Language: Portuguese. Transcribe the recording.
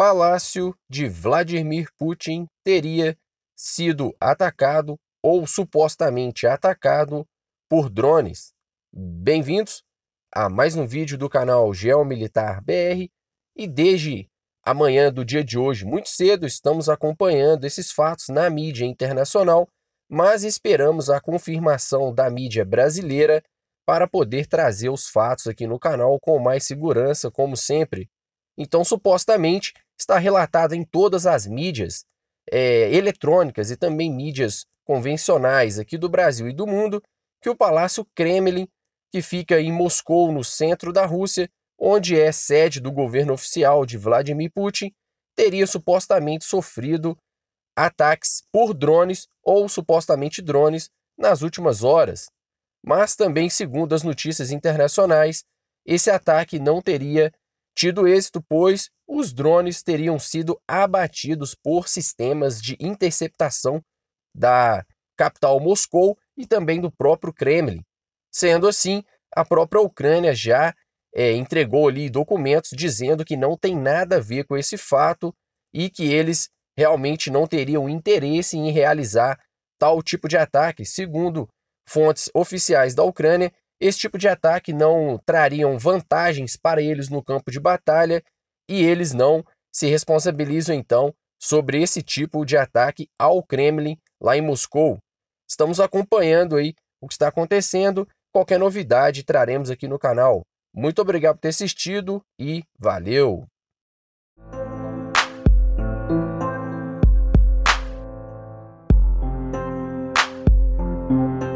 palácio de Vladimir Putin teria sido atacado ou supostamente atacado por drones. Bem-vindos a mais um vídeo do canal Geomilitar BR e desde amanhã do dia de hoje, muito cedo, estamos acompanhando esses fatos na mídia internacional, mas esperamos a confirmação da mídia brasileira para poder trazer os fatos aqui no canal com mais segurança, como sempre. Então, supostamente, está relatado em todas as mídias é, eletrônicas e também mídias convencionais aqui do Brasil e do mundo que o Palácio Kremlin, que fica em Moscou, no centro da Rússia, onde é sede do governo oficial de Vladimir Putin, teria supostamente sofrido ataques por drones ou supostamente drones nas últimas horas. Mas também, segundo as notícias internacionais, esse ataque não teria Tido êxito, pois, os drones teriam sido abatidos por sistemas de interceptação da capital Moscou e também do próprio Kremlin. Sendo assim, a própria Ucrânia já é, entregou ali documentos dizendo que não tem nada a ver com esse fato e que eles realmente não teriam interesse em realizar tal tipo de ataque, segundo fontes oficiais da Ucrânia, esse tipo de ataque não trariam vantagens para eles no campo de batalha e eles não se responsabilizam então sobre esse tipo de ataque ao Kremlin lá em Moscou. Estamos acompanhando aí o que está acontecendo. Qualquer novidade traremos aqui no canal. Muito obrigado por ter assistido e valeu! thank you